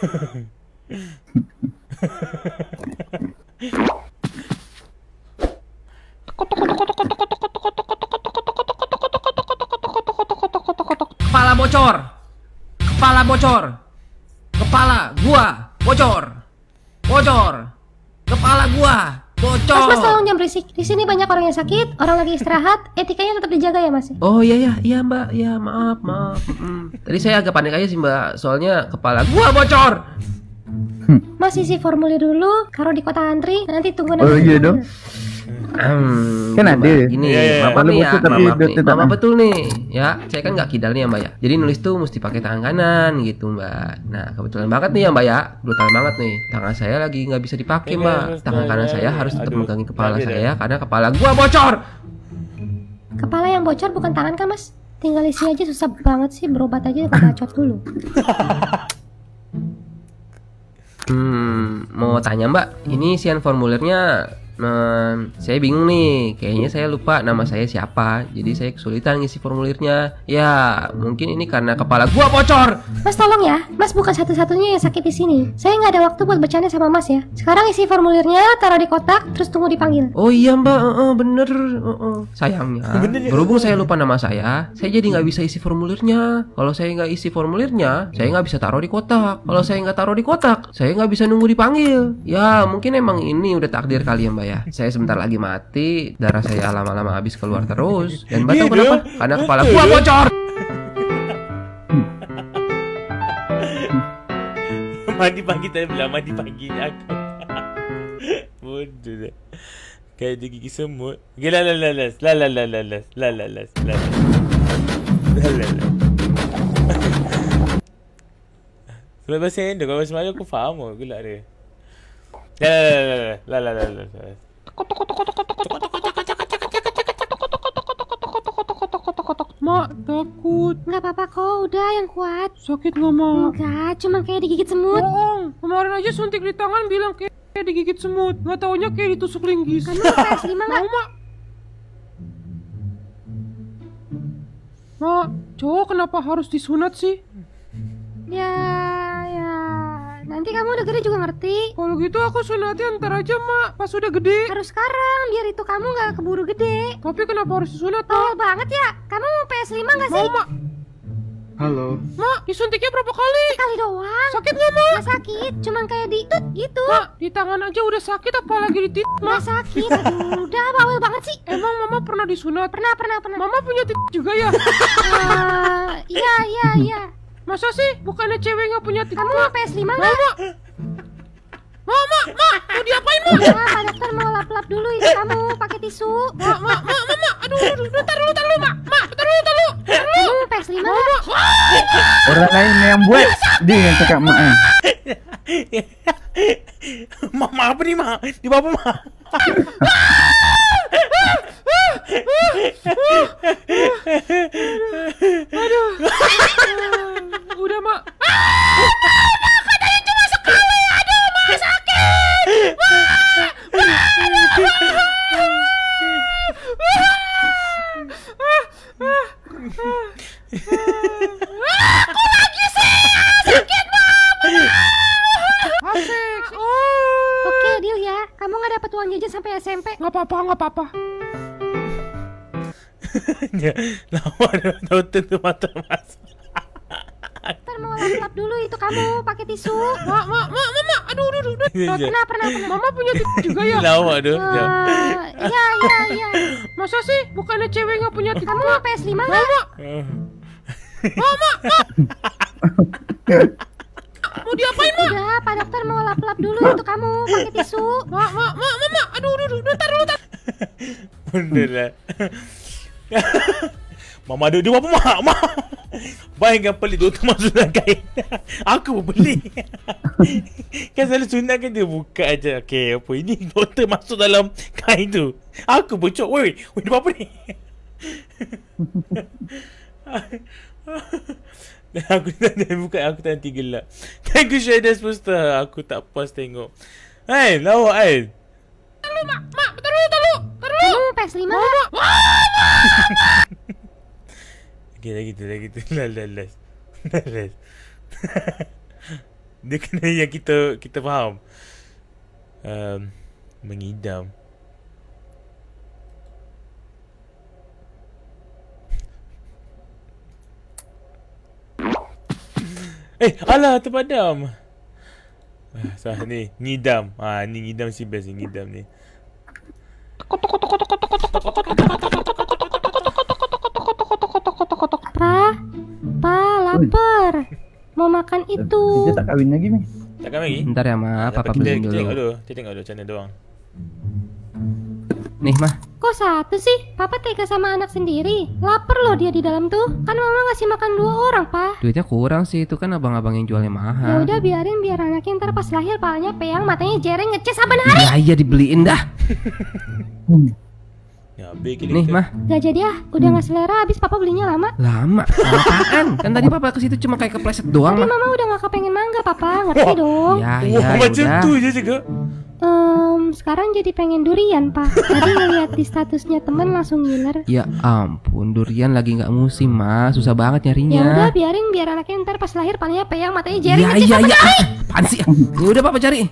Kepala bocor. Kepala bocor. Kepala gua bocor. Bocor. Kepala gua Bocor. Mas, mas tolong jangan berisik. Di sini banyak orang yang sakit, orang lagi istirahat. Etikanya tetap dijaga ya, Mas. Oh iya iya iya Mbak. Ya maaf maaf. Tadi saya agak panik aja sih Mbak. Soalnya kepala gua bocor. Mas isi formulir dulu, taruh di kota antri. Nanti tunggu nanti. Oh iya dong. Um, kan ada. Ya? Ini bapak iya, iya, iya. nih ya. Tapi mama, betul nih. Ya, saya kan nggak kidal nih ya, Mbak ya. Jadi nulis tuh mesti pakai tangan kanan gitu, Mbak. Nah, kebetulan banget nih ya, Mbak ya. Brutal banget nih. Tangan saya lagi nggak bisa dipakai, Mbak. Tangan kanan ya. saya harus tetap megangi kepala saya karena kepala gua bocor. Kepala yang bocor bukan tangan kan, Mas? Tinggal isi aja susah banget sih berobat aja pakai bacot dulu. hmm, mau tanya Mbak, ini isian formulirnya Nah, saya bingung nih kayaknya saya lupa nama saya siapa jadi saya kesulitan ngisi formulirnya ya mungkin ini karena kepala gua bocor mas tolong ya mas bukan satu-satunya yang sakit di sini saya nggak ada waktu buat bercanda sama mas ya sekarang isi formulirnya taruh di kotak terus tunggu dipanggil oh iya mbak uh, uh, bener uh, uh. sayangnya ya? berhubung saya lupa nama saya saya jadi nggak bisa isi formulirnya kalau saya nggak isi formulirnya saya nggak bisa taruh di kotak kalau saya nggak taruh di kotak saya nggak bisa nunggu dipanggil ya mungkin emang ini udah takdir kalian ya mbak ya? saya. Saya sebentar lagi mati, darah saya lama-lama habis keluar terus. Dan batu kenapa? Karena kepala gua bocor. mandi pagi tadi bilang mandi pagi ya. Bodoh deh. Kayak ada gigi semut. Gila la la la la la la la la la la la la la la la la Sebab bahasa Indo, kalau bahasa Melayu aku faham lah, gelak dia. Mak takut Gak apa-apa kok, udah yang kuat Sakit gak mak? Enggak, cuma kayak digigit semut Bohong, kemarin aja suntik di tangan bilang kayak digigit semut Gak taunya kayak ditusuk linggis Kamu PS5 gak? mak Mak, cowok kenapa harus disunat sih? Ya, Nanti kamu udah gede juga ngerti. Kalau gitu aku nanti ntar aja, Mak. Pas udah gede. Harus sekarang, biar itu kamu nggak keburu gede. Tapi kenapa harus disunat, Tahu oh, banget ya. Kamu mau PS5 nggak sih? Mau, Mak. Halo. Mak, disuntiknya berapa kali? Sekali doang. Sakit nggak, Mak? Nggak sakit, cuman kayak di itu gitu. Mak, di tangan aja udah sakit apalagi di titik, Mak. Nggak sakit. Aduh, udah bawel banget sih. Emang Mama pernah disunat? Pernah, pernah, pernah. Mama punya titik juga ya? uh, iya, iya, iya. Masa sih? Bukannya cewek nggak punya TikTok? Kamu mau PS5 nggak? Mau, mau, mau, mau, mau diapain, mau? Ma, Pak Dokter mau lap-lap dulu ini eh. kamu pakai tisu. Mau, mau, mau, mau, aduh, aduh, aduh, taruh dulu, taruh dulu, mak, mak, taruh dulu, taruh dulu, PS5 nggak? Orang lain yang buat, dia yang cakap mak. Eh. Mama apa nih, mak? Di bawah, mak. Ah! Ah! Ah! SMP nggak apa-apa nggak apa-apa ya lama nutin tuh mata mas Ntar mau lap dulu itu kamu pakai tisu. Mak, mak, mak, mama. Aduh, aduh, aduh. aduh. Pernah, pernah, pernah. Mama punya tisu juga ya? Lama, aduh. Eh, iya, iya, iya. Masa sih bukannya cewek nggak punya tisu? Kamu PS5 nggak? Eh. Mama. Mama, mama. Alhamdulillah. Mama duduk dia apa mak? Mak. Bayangkan pelik dia tu masuk dalam kain. Aku pun pelik. kan selalu sunat kan dia buka aja. Okay, apa ini? Doktor masuk dalam kain tu. Aku pun cok. Woi, woi, dia apa ni? Dan aku tanya buka aku tak tiga lah. Thank you Shadows Poster. Aku tak puas tengok. Hai, lawa ai. Lu mak, mak, betul lu mau PS5 Mau, mau, mau. Gila gitu, gila gitu. Lel, lel, lel. Lel, Dia kena yang kita kita faham. Um, mengidam. eh, alah terpadam. Ah, sah ni, ngidam. Ah, ni ngidam si best ni, ngidam ni. Kotok-kotok. itu. Kita tak kawin lagi, Mi. Tak kawin lagi? Ntar ya, Ma. Ya, Papa beli dulu. Kita dulu. tengok dulu channel doang. Nih, Mah. Kok satu sih? Papa tega sama anak sendiri. Laper loh dia di dalam tuh. Kan Mama ngasih makan dua orang, Pak. Duitnya kurang sih. Itu kan abang-abang yang jualnya mahal. Ya udah biarin biar anaknya ntar pas lahir palanya peyang, matanya jereng, ngeces apa hari. Ya, iya dibeliin dah. Hmm. Ya, Nih mah Gak jadi ah Udah hmm. gak selera Abis papa belinya lama Lama? Apaan? kan tadi papa ke situ cuma kayak kepleset doang Tapi mama udah gak kepengen mangga papa Ngerti oh. dong Ya ya Wah, ya udah tuh aja iya juga Um, sekarang jadi pengen durian pak Tadi ngeliat di statusnya temen langsung ngiler Ya ampun durian lagi nggak musim mas Susah banget nyarinya Ya udah biarin biar anaknya ntar pas lahir palingnya peyang matanya ya, jari. Ya ya ya Apaan sih Ya udah papa cari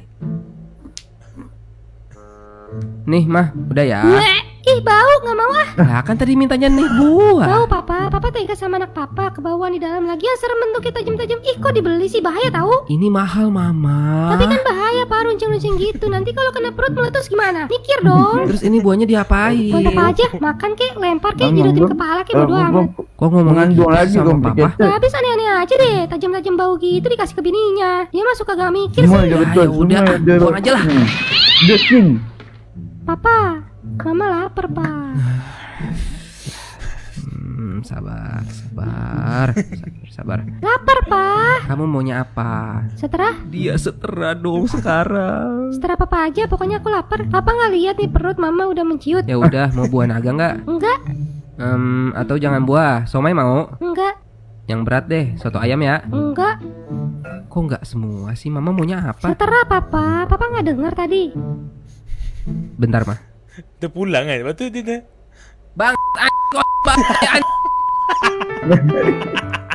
Nih mah udah ya Nye. Ih bau nggak mau ah. Nah kan tadi mintanya nih buah. Bau papa, papa tega sama anak papa kebauan di dalam lagi ya serem bentuknya tajam-tajam. Ih kok dibeli sih bahaya tahu? Ini mahal mama. Tapi kan bahaya pak runcing-runcing gitu. Nanti kalau kena perut meletus gimana? Mikir dong. Terus ini buahnya diapain? Buat apa aja? Makan kek, lempar kek, jidutin kepala kek eh, berdua amat. Kok ngomongan dua gitu lagi sama papa? Gak habis aneh-aneh aja deh. Tajam-tajam bau gitu dikasih ke bininya. Dia masuk kagak mikir sih. Ya, ya udah, ah, buang aja lah. Hmm. Papa, Mama lapar pak. Hmm, sabar, sabar, sabar, sabar. Lapar pak. Kamu maunya apa? Seterah? Dia setera dong sekarang. Setera apa aja, pokoknya aku lapar. Apa nggak lihat nih perut mama udah menciut? Ya udah, mau buah naga nggak? Enggak. Um, atau jangan buah, somai mau? Enggak. Yang berat deh, soto ayam ya? Enggak. Kok nggak semua sih? Mama maunya apa? Seterah, papa, papa nggak dengar tadi. Bentar mah. Dia pulang kan. Lepas tu dia dah Bang, bang,